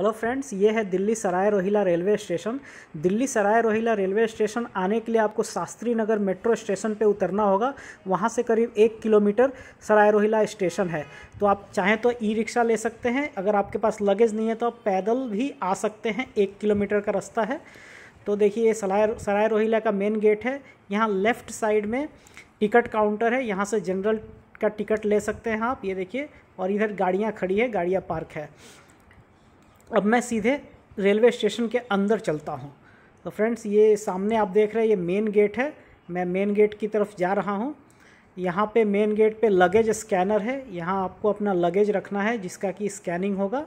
hello friends ये है Delhi Sarai Rohilla railway station Delhi Sarai Rohilla railway station आने के लिए आपको शास्त्री नगर मेट्रो स्टेशन पे उतरना होगा वहाँ से करीब एक किलोमीटर सराय रोहिला स्टेशन है तो आप चाहें तो ई रिक्शा ले सकते हैं अगर आपके पास लगेज नहीं है तो आप पैदल भी आ सकते हैं एक किलोमीटर का रास्ता है तो देखिए ये सराय सराय रोहिला का मेन गेट है यहाँ लेफ़्ट साइड में टिकट काउंटर है यहाँ से जनरल का टिकट ले सकते हैं आप ये देखिए और इधर गाड़ियाँ खड़ी है गाड़ियाँ पार्क है अब मैं सीधे रेलवे स्टेशन के अंदर चलता हूँ तो फ्रेंड्स ये सामने आप देख रहे हैं ये मेन गेट है मैं मेन गेट की तरफ जा रहा हूँ यहाँ पे मेन गेट पे लगेज स्कैनर है यहाँ आपको अपना लगेज रखना है जिसका कि स्कैनिंग होगा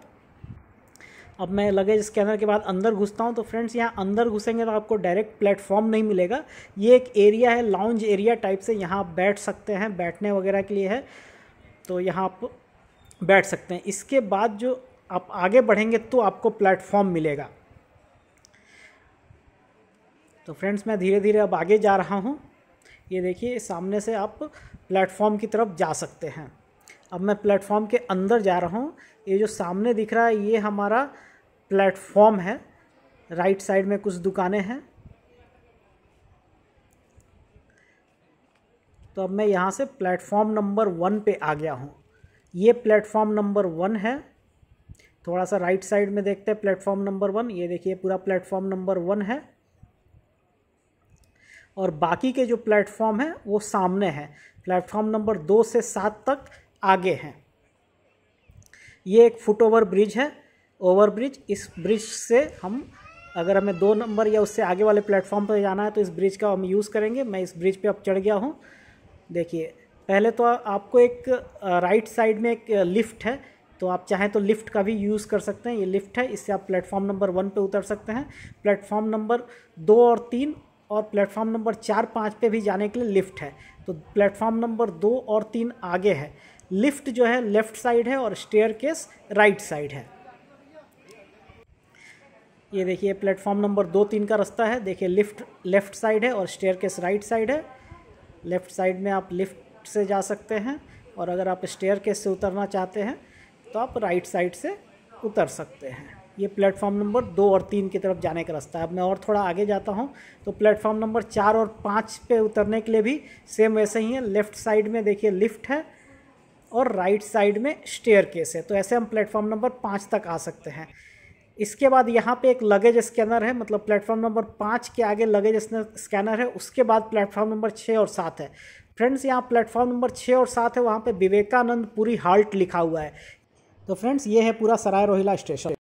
अब मैं लगेज स्कैनर के बाद अंदर घुसता हूँ तो फ्रेंड्स यहाँ अंदर घुसेंगे तो आपको डायरेक्ट प्लेटफॉर्म नहीं मिलेगा ये एक एरिया है लाउंज एरिया टाइप से यहाँ आप बैठ सकते हैं बैठने वगैरह के लिए है तो यहाँ आप बैठ सकते हैं इसके बाद जो आप आगे बढ़ेंगे तो आपको प्लेटफॉर्म मिलेगा तो फ्रेंड्स मैं धीरे धीरे अब आगे जा रहा हूँ ये देखिए सामने से आप प्लेटफॉर्म की तरफ जा सकते हैं अब मैं प्लेटफॉर्म के अंदर जा रहा हूँ ये जो सामने दिख रहा है ये हमारा प्लेटफॉर्म है राइट साइड में कुछ दुकानें हैं तो अब मैं यहाँ से प्लेटफॉर्म नंबर वन पे आ गया हूँ ये प्लेटफॉर्म नंबर वन है थोड़ा सा राइट साइड में देखते हैं प्लेटफॉर्म नंबर वन ये देखिए पूरा प्लेटफॉर्म नंबर वन है और बाकी के जो प्लेटफॉर्म हैं वो सामने हैं प्लेटफॉर्म नंबर दो से सात तक आगे हैं ये एक फुट ओवर ब्रिज है ओवर ब्रिज इस ब्रिज से हम अगर हमें दो नंबर या उससे आगे वाले प्लेटफॉर्म पर जाना है तो इस ब्रिज का हम यूज़ करेंगे मैं इस ब्रिज पे अब चढ़ गया हूँ देखिए पहले तो आपको एक राइट uh, साइड में एक लिफ्ट uh, है तो आप चाहें तो लिफ्ट का भी यूज़ कर सकते हैं ये लिफ्ट है इससे आप प्लेटफॉर्म नंबर वन पे उतर सकते हैं प्लेटफॉर्म नंबर दो और तीन और प्लेटफॉर्म नंबर चार पाँच पे भी जाने के लिए लिफ्ट है तो प्लेटफॉर्म नंबर दो और तीन आगे है लिफ्ट जो है लेफ़्ट साइड है और स्टेयर केस राइट साइड है ये देखिए प्लेटफॉर्म नंबर दो तीन का रास्ता है देखिए लिफ्ट लेफ़्ट साइड है और स्टेयर केस राइट साइड है लेफ़्ट साइड में आप लिफ्ट से जा सकते हैं और अगर आप स्टेयर केस से उतरना चाहते हैं तो आप राइट साइड से उतर सकते हैं ये प्लेटफॉर्म नंबर दो और तीन की तरफ जाने का रास्ता है अब मैं और थोड़ा आगे जाता हूँ तो प्लेटफॉर्म नंबर चार और पाँच पे उतरने के लिए भी सेम वैसे ही है लेफ्ट साइड में देखिए लिफ्ट है और राइट साइड में स्टेयर केस है तो ऐसे हम प्लेटफॉर्म नंबर पाँच तक आ सकते हैं इसके बाद यहाँ पे एक लगेज स्कैनर है मतलब प्लेटफॉर्म नंबर पाँच के आगे लगेज स्कैनर है उसके बाद प्लेटफॉर्म नंबर छः और सात है फ्रेंड्स यहाँ प्लेटफॉर्म नंबर छः और सात है वहाँ पे विवेकानंद पूरी हाल्ट लिखा हुआ है तो फ्रेंड्स ये है पूरा सराय रोहिला स्टेशन